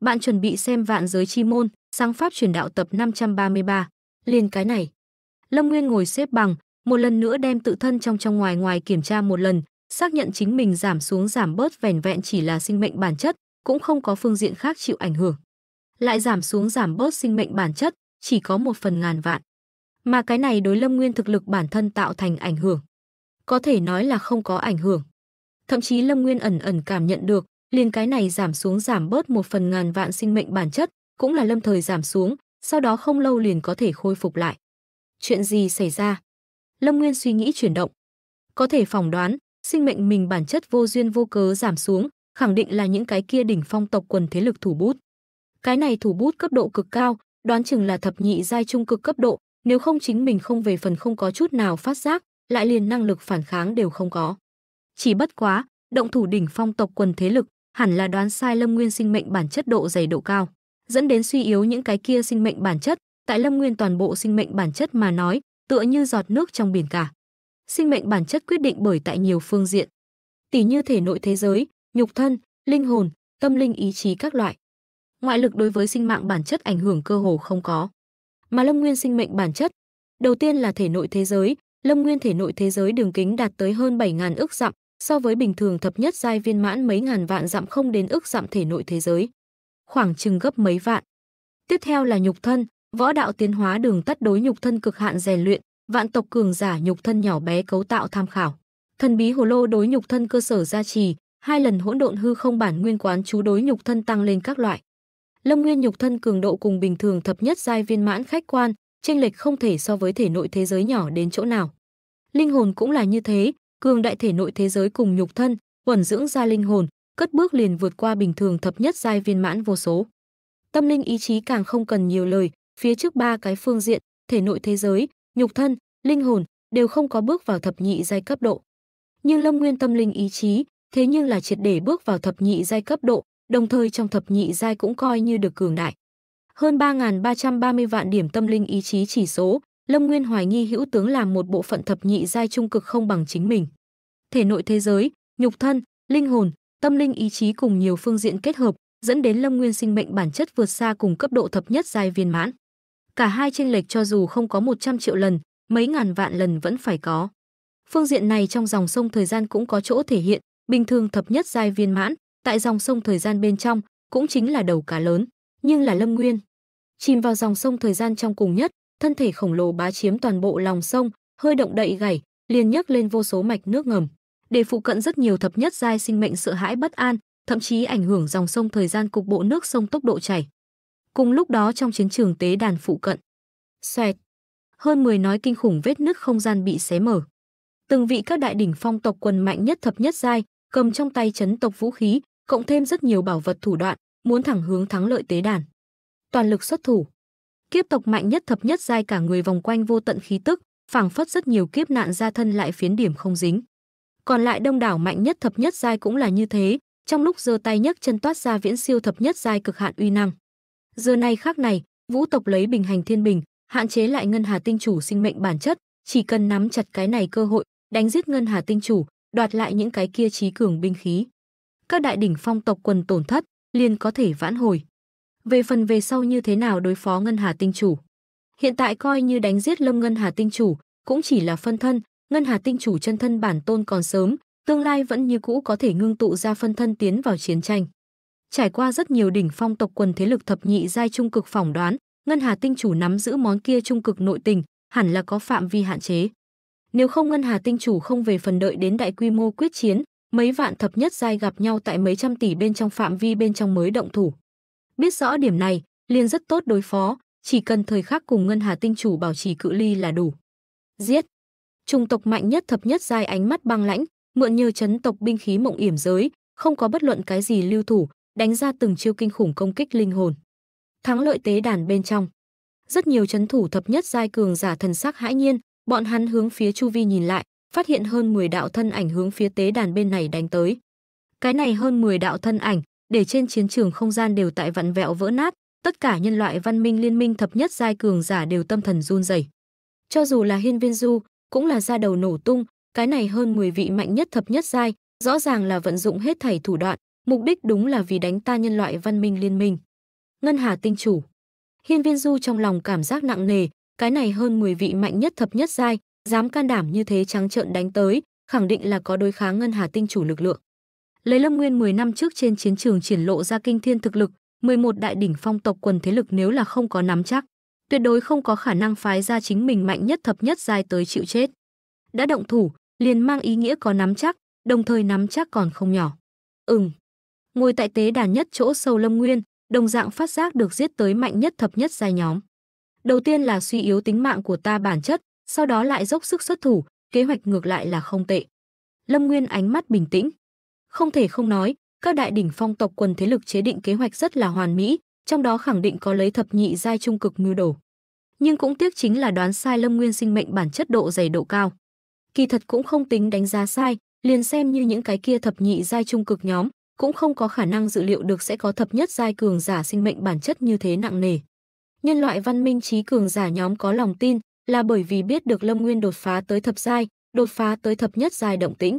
Bạn chuẩn bị xem Vạn giới chi môn, Sáng pháp truyền đạo tập 533. liên cái này. Lâm Nguyên ngồi xếp bằng, một lần nữa đem tự thân trong trong ngoài ngoài kiểm tra một lần, xác nhận chính mình giảm xuống giảm bớt vẻn vẹn chỉ là sinh mệnh bản chất, cũng không có phương diện khác chịu ảnh hưởng. Lại giảm xuống giảm bớt sinh mệnh bản chất, chỉ có một phần ngàn vạn. Mà cái này đối Lâm Nguyên thực lực bản thân tạo thành ảnh hưởng. Có thể nói là không có ảnh hưởng. Thậm chí Lâm Nguyên ẩn ẩn cảm nhận được, liền cái này giảm xuống giảm bớt một phần ngàn vạn sinh mệnh bản chất, cũng là lâm thời giảm xuống, sau đó không lâu liền có thể khôi phục lại. Chuyện gì xảy ra? Lâm Nguyên suy nghĩ chuyển động. Có thể phỏng đoán, sinh mệnh mình bản chất vô duyên vô cớ giảm xuống, khẳng định là những cái kia đỉnh phong tộc quần thế lực thủ bút. Cái này thủ bút cấp độ cực cao, đoán chừng là thập nhị giai trung cực cấp độ, nếu không chính mình không về phần không có chút nào phát giác, lại liền năng lực phản kháng đều không có. Chỉ bất quá, động thủ đỉnh phong tộc quần thế lực, hẳn là đoán sai Lâm Nguyên sinh mệnh bản chất độ dày độ cao, dẫn đến suy yếu những cái kia sinh mệnh bản chất, tại Lâm Nguyên toàn bộ sinh mệnh bản chất mà nói, tựa như giọt nước trong biển cả. Sinh mệnh bản chất quyết định bởi tại nhiều phương diện, tỷ như thể nội thế giới, nhục thân, linh hồn, tâm linh ý chí các loại. Ngoại lực đối với sinh mạng bản chất ảnh hưởng cơ hồ không có, mà Lâm Nguyên sinh mệnh bản chất, đầu tiên là thể nội thế giới, Lâm Nguyên thể nội thế giới đường kính đạt tới hơn 7000 ức dặm, so với bình thường thập nhất giai viên mãn mấy ngàn vạn dặm không đến ức dặm thể nội thế giới, khoảng chừng gấp mấy vạn. Tiếp theo là nhục thân, võ đạo tiến hóa đường tắt đối nhục thân cực hạn rèn luyện, vạn tộc cường giả nhục thân nhỏ bé cấu tạo tham khảo. Thần bí hồ lô đối nhục thân cơ sở gia trì, hai lần hỗn độn hư không bản nguyên quán chú đối nhục thân tăng lên các loại. Lâm Nguyên nhục thân cường độ cùng bình thường thập nhất giai viên mãn khách quan, chênh lệch không thể so với thể nội thế giới nhỏ đến chỗ nào. Linh hồn cũng là như thế, cường đại thể nội thế giới cùng nhục thân, quẩn dưỡng ra linh hồn, cất bước liền vượt qua bình thường thập nhất giai viên mãn vô số. Tâm linh ý chí càng không cần nhiều lời, phía trước ba cái phương diện, thể nội thế giới, nhục thân, linh hồn đều không có bước vào thập nhị giai cấp độ. Nhưng Lâm Nguyên tâm linh ý chí, thế nhưng là triệt để bước vào thập nhị giai cấp độ, đồng thời trong thập nhị giai cũng coi như được cường đại. Hơn 3.330 vạn điểm tâm linh ý chí chỉ số, Lâm Nguyên hoài nghi hữu tướng làm một bộ phận thập nhị giai trung cực không bằng chính mình thể nội thế giới, nhục thân, linh hồn, tâm linh ý chí cùng nhiều phương diện kết hợp, dẫn đến Lâm Nguyên sinh mệnh bản chất vượt xa cùng cấp độ thập nhất giai viên mãn. Cả hai chênh lệch cho dù không có 100 triệu lần, mấy ngàn vạn lần vẫn phải có. Phương diện này trong dòng sông thời gian cũng có chỗ thể hiện, bình thường thập nhất giai viên mãn, tại dòng sông thời gian bên trong cũng chính là đầu cá lớn, nhưng là Lâm Nguyên chìm vào dòng sông thời gian trong cùng nhất, thân thể khổng lồ bá chiếm toàn bộ lòng sông, hơi động đậy gảy, liền nhấc lên vô số mạch nước ngầm để phụ cận rất nhiều thập nhất giai sinh mệnh sợ hãi bất an, thậm chí ảnh hưởng dòng sông thời gian cục bộ nước sông tốc độ chảy. Cùng lúc đó trong chiến trường tế đàn phụ cận. Xoẹt. Hơn 10 nói kinh khủng vết nứt không gian bị xé mở. Từng vị các đại đỉnh phong tộc quân mạnh nhất thập nhất giai, cầm trong tay chấn tộc vũ khí, cộng thêm rất nhiều bảo vật thủ đoạn, muốn thẳng hướng thắng lợi tế đàn. Toàn lực xuất thủ. Kiếp tộc mạnh nhất thập nhất giai cả người vòng quanh vô tận khí tức, phảng phất rất nhiều kiếp nạn ra thân lại phiến điểm không dính còn lại đông đảo mạnh nhất thập nhất giai cũng là như thế, trong lúc giơ tay nhấc chân toát ra viễn siêu thập nhất giai cực hạn uy năng. Giờ này khác này, Vũ tộc lấy bình hành thiên bình, hạn chế lại ngân hà tinh chủ sinh mệnh bản chất, chỉ cần nắm chặt cái này cơ hội, đánh giết ngân hà tinh chủ, đoạt lại những cái kia trí cường binh khí. Các đại đỉnh phong tộc quần tổn thất, liền có thể vãn hồi. Về phần về sau như thế nào đối phó ngân hà tinh chủ, hiện tại coi như đánh giết Lâm ngân hà tinh chủ, cũng chỉ là phân thân, Ngân Hà Tinh chủ chân thân bản tôn còn sớm, tương lai vẫn như cũ có thể ngưng tụ ra phân thân tiến vào chiến tranh. Trải qua rất nhiều đỉnh phong tộc quần thế lực thập nhị giai trung cực phỏng đoán, Ngân Hà Tinh chủ nắm giữ món kia trung cực nội tình, hẳn là có phạm vi hạn chế. Nếu không Ngân Hà Tinh chủ không về phần đợi đến đại quy mô quyết chiến, mấy vạn thập nhất giai gặp nhau tại mấy trăm tỷ bên trong phạm vi bên trong mới động thủ. Biết rõ điểm này, liền rất tốt đối phó, chỉ cần thời khắc cùng Ngân Hà Tinh chủ bảo trì cự ly là đủ. Giết, Trùng tộc mạnh nhất thập nhất giai ánh mắt băng lãnh, mượn nhờ chấn tộc binh khí mộng yểm giới, không có bất luận cái gì lưu thủ, đánh ra từng chiêu kinh khủng công kích linh hồn. Thắng lợi tế đàn bên trong, rất nhiều chấn thủ thập nhất giai cường giả thần sắc hãi nhiên, bọn hắn hướng phía chu vi nhìn lại, phát hiện hơn 10 đạo thân ảnh hướng phía tế đàn bên này đánh tới. Cái này hơn 10 đạo thân ảnh, để trên chiến trường không gian đều tại vặn vẹo vỡ nát, tất cả nhân loại văn minh liên minh thập nhất giai cường giả đều tâm thần run rẩy. Cho dù là Hiên Viên Du, cũng là ra đầu nổ tung, cái này hơn 10 vị mạnh nhất thập nhất giai, rõ ràng là vận dụng hết thảy thủ đoạn, mục đích đúng là vì đánh ta nhân loại văn minh liên minh. Ngân Hà tinh chủ. Hiên Viên Du trong lòng cảm giác nặng nề, cái này hơn 10 vị mạnh nhất thập nhất giai, dám can đảm như thế trắng trợn đánh tới, khẳng định là có đối kháng Ngân Hà tinh chủ lực lượng. Lấy Lâm Nguyên 10 năm trước trên chiến trường triển lộ ra kinh thiên thực lực, 11 đại đỉnh phong tộc quần thế lực nếu là không có nắm chắc, tuyệt đối không có khả năng phái ra chính mình mạnh nhất thập nhất giai tới chịu chết. Đã động thủ, liền mang ý nghĩa có nắm chắc, đồng thời nắm chắc còn không nhỏ. Ừm. Ngồi tại tế đàn nhất chỗ sâu Lâm Nguyên, đồng dạng phát giác được giết tới mạnh nhất thập nhất giai nhóm. Đầu tiên là suy yếu tính mạng của ta bản chất, sau đó lại dốc sức xuất thủ, kế hoạch ngược lại là không tệ. Lâm Nguyên ánh mắt bình tĩnh. Không thể không nói, các đại đỉnh phong tộc quần thế lực chế định kế hoạch rất là hoàn mỹ, trong đó khẳng định có lấy thập nhị giai trung cực mưu đồ. Nhưng cũng tiếc chính là đoán sai Lâm Nguyên sinh mệnh bản chất độ dày độ cao. Kỳ thật cũng không tính đánh giá sai, liền xem như những cái kia thập nhị giai trung cực nhóm, cũng không có khả năng dự liệu được sẽ có thập nhất giai cường giả sinh mệnh bản chất như thế nặng nề. Nhân loại văn minh trí cường giả nhóm có lòng tin là bởi vì biết được Lâm Nguyên đột phá tới thập giai, đột phá tới thập nhất giai động tĩnh.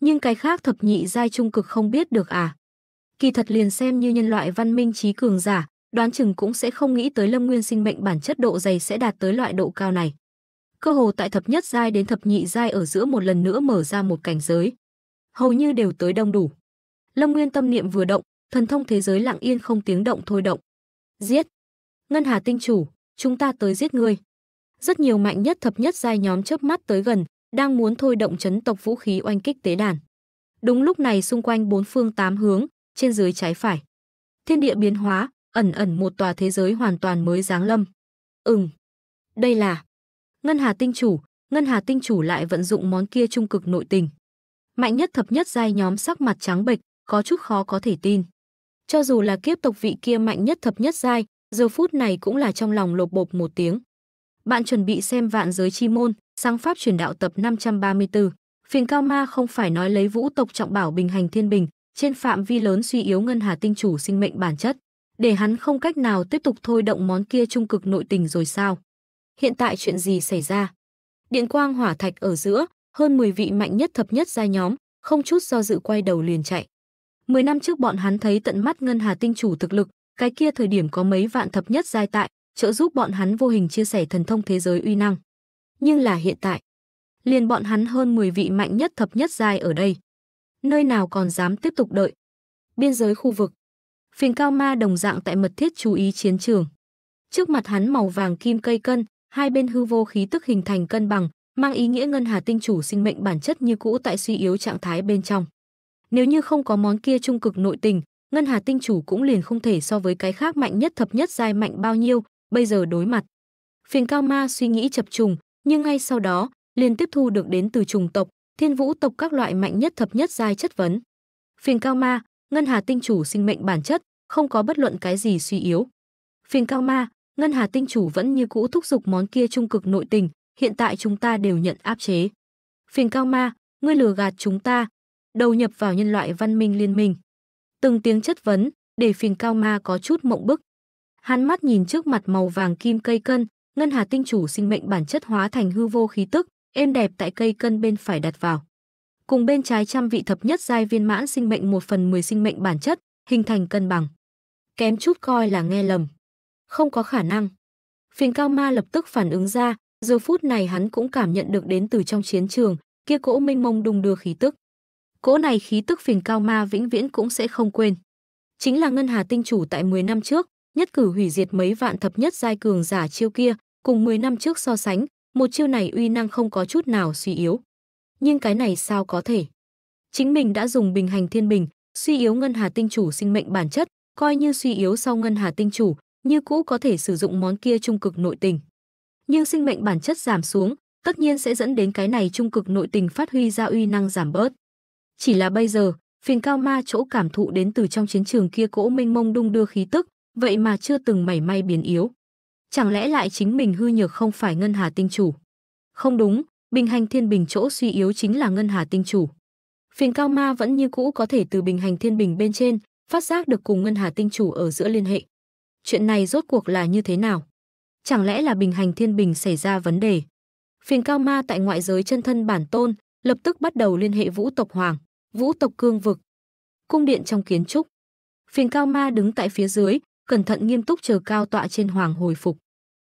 Nhưng cái khác thập nhị giai trung cực không biết được à? kỳ thật liền xem như nhân loại văn minh trí cường giả, đoán chừng cũng sẽ không nghĩ tới Lâm Nguyên sinh mệnh bản chất độ dày sẽ đạt tới loại độ cao này. Cơ hồ tại thập nhất giai đến thập nhị giai ở giữa một lần nữa mở ra một cảnh giới, hầu như đều tới đông đủ. Lâm Nguyên tâm niệm vừa động, thần thông thế giới lặng yên không tiếng động thôi động. Giết! Ngân Hà tinh chủ, chúng ta tới giết ngươi. Rất nhiều mạnh nhất thập nhất giai nhóm chớp mắt tới gần, đang muốn thôi động chấn tộc vũ khí oanh kích tế đàn. Đúng lúc này xung quanh bốn phương tám hướng, trên dưới trái phải. Thiên địa biến hóa, ẩn ẩn một tòa thế giới hoàn toàn mới giáng lâm. Ừm, đây là Ngân Hà Tinh Chủ, Ngân Hà Tinh Chủ lại vận dụng món kia trung cực nội tình. Mạnh nhất thập nhất giai nhóm sắc mặt trắng bệch, có chút khó có thể tin. Cho dù là kiếp tộc vị kia mạnh nhất thập nhất giai, giờ phút này cũng là trong lòng lột bột một tiếng. Bạn chuẩn bị xem vạn giới chi môn, sáng pháp truyền đạo tập 534. Phiền Cao Ma không phải nói lấy vũ tộc trọng bảo bình hành thiên bình, trên phạm vi lớn suy yếu ngân hà tinh chủ sinh mệnh bản chất, để hắn không cách nào tiếp tục thôi động món kia trung cực nội tình rồi sao? Hiện tại chuyện gì xảy ra? Điện quang hỏa thạch ở giữa, hơn 10 vị mạnh nhất thập nhất ra nhóm, không chút do dự quay đầu liền chạy. 10 năm trước bọn hắn thấy tận mắt ngân hà tinh chủ thực lực, cái kia thời điểm có mấy vạn thập nhất giai tại, trợ giúp bọn hắn vô hình chia sẻ thần thông thế giới uy năng. Nhưng là hiện tại, liền bọn hắn hơn 10 vị mạnh nhất thập nhất giai ở đây, nơi nào còn dám tiếp tục đợi. Biên giới khu vực. phiền Cao Ma đồng dạng tại mật thiết chú ý chiến trường. Trước mặt hắn màu vàng kim cây cân, hai bên hư vô khí tức hình thành cân bằng, mang ý nghĩa ngân hà tinh chủ sinh mệnh bản chất như cũ tại suy yếu trạng thái bên trong. Nếu như không có món kia trung cực nội tình, ngân hà tinh chủ cũng liền không thể so với cái khác mạnh nhất thập nhất giai mạnh bao nhiêu, bây giờ đối mặt. Phiền Cao Ma suy nghĩ chập trùng, nhưng ngay sau đó, liền tiếp thu được đến từ trùng tộc, thiên vũ tộc các loại mạnh nhất thập nhất giai chất vấn. Phiền Cao Ma, Ngân Hà Tinh Chủ sinh mệnh bản chất, không có bất luận cái gì suy yếu. Phiền Cao Ma, Ngân Hà Tinh Chủ vẫn như cũ thúc giục món kia trung cực nội tình, hiện tại chúng ta đều nhận áp chế. Phiền Cao Ma, ngươi lừa gạt chúng ta, đầu nhập vào nhân loại văn minh liên minh. Từng tiếng chất vấn, để phiền Cao Ma có chút mộng bức. Hắn mắt nhìn trước mặt màu vàng kim cây cân, Ngân Hà Tinh Chủ sinh mệnh bản chất hóa thành hư vô khí tức, êm đẹp tại cây cân bên phải đặt vào. Cùng bên trái trăm vị thập nhất giai viên mãn sinh mệnh 1 phần 10 sinh mệnh bản chất, hình thành cân bằng. Kém chút coi là nghe lầm. Không có khả năng. Phiền cao ma lập tức phản ứng ra, giờ phút này hắn cũng cảm nhận được đến từ trong chiến trường, kia cỗ minh mông đùng đưa khí tức. Cỗ này khí tức phiền cao ma vĩnh viễn cũng sẽ không quên. Chính là ngân hà tinh chủ tại 10 năm trước, nhất cử hủy diệt mấy vạn thập nhất giai cường giả chiêu kia, cùng 10 năm trước so sánh, một chiêu này uy năng không có chút nào suy yếu. Nhưng cái này sao có thể? Chính mình đã dùng bình hành thiên bình, suy yếu ngân hà tinh chủ sinh mệnh bản chất, coi như suy yếu sau ngân hà tinh chủ, như cũ có thể sử dụng món kia trung cực nội tình. Nhưng sinh mệnh bản chất giảm xuống, tất nhiên sẽ dẫn đến cái này trung cực nội tình phát huy ra uy năng giảm bớt. Chỉ là bây giờ, phiền cao ma chỗ cảm thụ đến từ trong chiến trường kia cỗ mênh mông đung đưa khí tức, vậy mà chưa từng mảy may biến yếu chẳng lẽ lại chính mình hư nhược không phải ngân hà tinh chủ không đúng bình hành thiên bình chỗ suy yếu chính là ngân hà tinh chủ phiền cao ma vẫn như cũ có thể từ bình hành thiên bình bên trên phát giác được cùng ngân hà tinh chủ ở giữa liên hệ chuyện này rốt cuộc là như thế nào chẳng lẽ là bình hành thiên bình xảy ra vấn đề phiền cao ma tại ngoại giới chân thân bản tôn lập tức bắt đầu liên hệ vũ tộc hoàng vũ tộc cương vực cung điện trong kiến trúc phiền cao ma đứng tại phía dưới cẩn thận nghiêm túc chờ cao tọa trên hoàng hồi phục.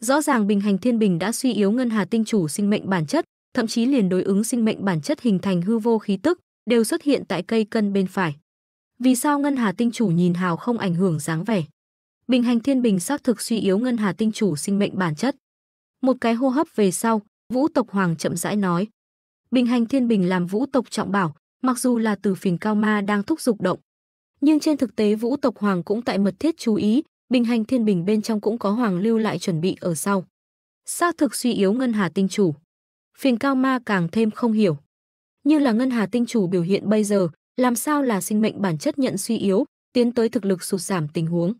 Rõ ràng bình hành thiên bình đã suy yếu ngân hà tinh chủ sinh mệnh bản chất, thậm chí liền đối ứng sinh mệnh bản chất hình thành hư vô khí tức, đều xuất hiện tại cây cân bên phải. Vì sao ngân hà tinh chủ nhìn hào không ảnh hưởng dáng vẻ? Bình hành thiên bình xác thực suy yếu ngân hà tinh chủ sinh mệnh bản chất. Một cái hô hấp về sau, Vũ tộc hoàng chậm rãi nói: "Bình hành thiên bình làm Vũ tộc trọng bảo, mặc dù là từ phiền cao ma đang thúc dục động, nhưng trên thực tế Vũ tộc Hoàng cũng tại mật thiết chú ý, bình hành thiên bình bên trong cũng có Hoàng lưu lại chuẩn bị ở sau. Xác thực suy yếu Ngân Hà Tinh Chủ. Phiền Cao Ma càng thêm không hiểu. Như là Ngân Hà Tinh Chủ biểu hiện bây giờ, làm sao là sinh mệnh bản chất nhận suy yếu, tiến tới thực lực sụt giảm tình huống.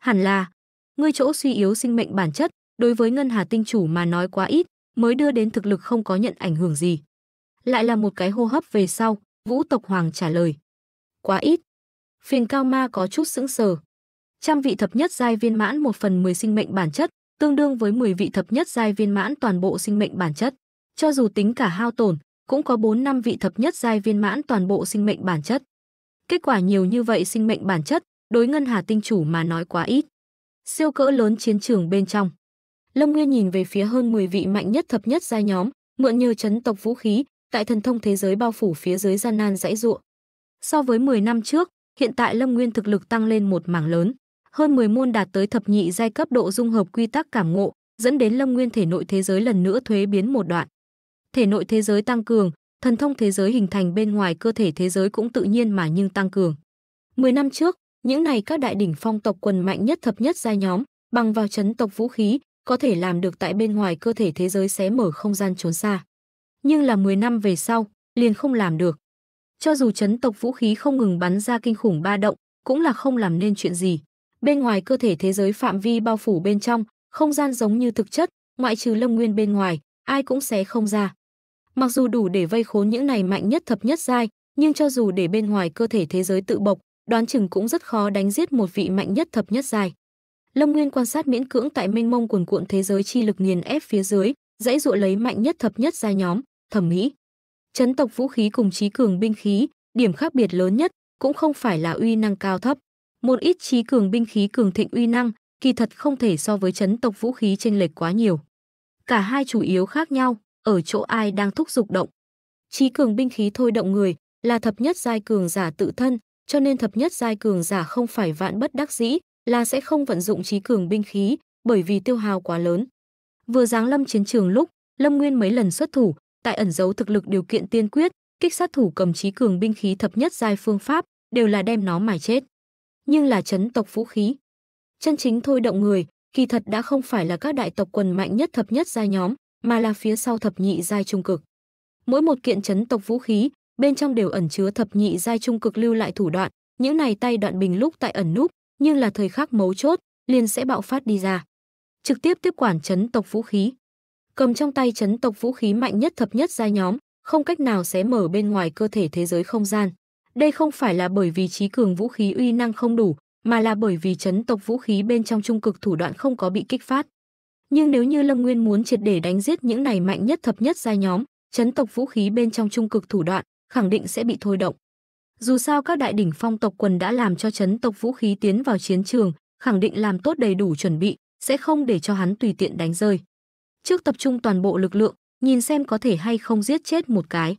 Hẳn là, ngươi chỗ suy yếu sinh mệnh bản chất, đối với Ngân Hà Tinh Chủ mà nói quá ít, mới đưa đến thực lực không có nhận ảnh hưởng gì. Lại là một cái hô hấp về sau, Vũ Tộc Hoàng trả lời. Quá ít, Phiền Cao Ma có chút sững sờ. Trăm vị thập nhất giai viên mãn một phần mười sinh mệnh bản chất, tương đương với 10 vị thập nhất giai viên mãn toàn bộ sinh mệnh bản chất. Cho dù tính cả hao tổn, cũng có 4 năm vị thập nhất giai viên mãn toàn bộ sinh mệnh bản chất. Kết quả nhiều như vậy sinh mệnh bản chất, đối ngân hà tinh chủ mà nói quá ít. Siêu cỡ lớn chiến trường bên trong. Lâm Nguyên nhìn về phía hơn 10 vị mạnh nhất thập nhất giai nhóm, mượn nhờ chấn tộc vũ khí, tại thần thông thế giới bao phủ phía dưới gian nan dãy ruộng. So với 10 năm trước, hiện tại Lâm Nguyên thực lực tăng lên một mảng lớn, hơn 10 môn đạt tới thập nhị giai cấp độ dung hợp quy tắc cảm ngộ, dẫn đến Lâm Nguyên thể nội thế giới lần nữa thuế biến một đoạn. Thể nội thế giới tăng cường, thần thông thế giới hình thành bên ngoài cơ thể thế giới cũng tự nhiên mà nhưng tăng cường. 10 năm trước, những này các đại đỉnh phong tộc quần mạnh nhất thập nhất giai nhóm, bằng vào chấn tộc vũ khí, có thể làm được tại bên ngoài cơ thể thế giới xé mở không gian trốn xa. Nhưng là 10 năm về sau, liền không làm được. Cho dù chấn tộc vũ khí không ngừng bắn ra kinh khủng ba động, cũng là không làm nên chuyện gì. Bên ngoài cơ thể thế giới phạm vi bao phủ bên trong, không gian giống như thực chất, ngoại trừ Lâm Nguyên bên ngoài, ai cũng xé không ra. Mặc dù đủ để vây khốn những này mạnh nhất thập nhất giai, nhưng cho dù để bên ngoài cơ thể thế giới tự bộc, đoán chừng cũng rất khó đánh giết một vị mạnh nhất thập nhất giai. Lâm Nguyên quan sát miễn cưỡng tại mênh mông cuồn cuộn thế giới chi lực nghiền ép phía dưới, dãy dụa lấy mạnh nhất thập nhất giai nhóm, thẩm mỹ chấn tộc vũ khí cùng trí cường binh khí, điểm khác biệt lớn nhất cũng không phải là uy năng cao thấp. Một ít trí cường binh khí cường thịnh uy năng, kỳ thật không thể so với chấn tộc vũ khí chênh lệch quá nhiều. Cả hai chủ yếu khác nhau ở chỗ ai đang thúc dục động. Trí cường binh khí thôi động người là thập nhất giai cường giả tự thân, cho nên thập nhất giai cường giả không phải vạn bất đắc dĩ, là sẽ không vận dụng trí cường binh khí, bởi vì tiêu hao quá lớn. Vừa giáng lâm chiến trường lúc, Lâm Nguyên mấy lần xuất thủ, tại ẩn dấu thực lực điều kiện tiên quyết, kích sát thủ cầm trí cường binh khí thập nhất giai phương pháp, đều là đem nó mài chết. Nhưng là chấn tộc vũ khí. Chân chính thôi động người, kỳ thật đã không phải là các đại tộc quần mạnh nhất thập nhất giai nhóm, mà là phía sau thập nhị giai trung cực. Mỗi một kiện chấn tộc vũ khí, bên trong đều ẩn chứa thập nhị giai trung cực lưu lại thủ đoạn, những này tay đoạn bình lúc tại ẩn núp, nhưng là thời khắc mấu chốt, liền sẽ bạo phát đi ra. Trực tiếp tiếp quản chấn tộc vũ khí cầm trong tay chấn tộc vũ khí mạnh nhất thập nhất giai nhóm, không cách nào xé mở bên ngoài cơ thể thế giới không gian. Đây không phải là bởi vì trí cường vũ khí uy năng không đủ, mà là bởi vì chấn tộc vũ khí bên trong trung cực thủ đoạn không có bị kích phát. Nhưng nếu như Lâm Nguyên muốn triệt để đánh giết những này mạnh nhất thập nhất giai nhóm, chấn tộc vũ khí bên trong trung cực thủ đoạn khẳng định sẽ bị thôi động. Dù sao các đại đỉnh phong tộc quần đã làm cho chấn tộc vũ khí tiến vào chiến trường, khẳng định làm tốt đầy đủ chuẩn bị, sẽ không để cho hắn tùy tiện đánh rơi trước tập trung toàn bộ lực lượng, nhìn xem có thể hay không giết chết một cái.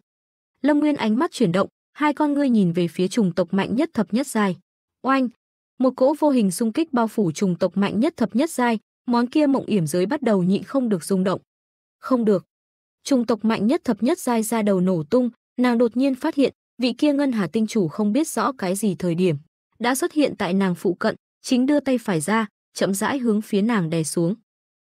Lâm Nguyên ánh mắt chuyển động, hai con ngươi nhìn về phía chủng tộc mạnh nhất thập nhất giai. Oanh, một cỗ vô hình xung kích bao phủ chủng tộc mạnh nhất thập nhất giai, món kia mộng yểm giới bắt đầu nhịn không được rung động. Không được. chủng tộc mạnh nhất thập nhất giai ra đầu nổ tung, nàng đột nhiên phát hiện, vị kia ngân hà tinh chủ không biết rõ cái gì thời điểm, đã xuất hiện tại nàng phụ cận, chính đưa tay phải ra, chậm rãi hướng phía nàng đè xuống.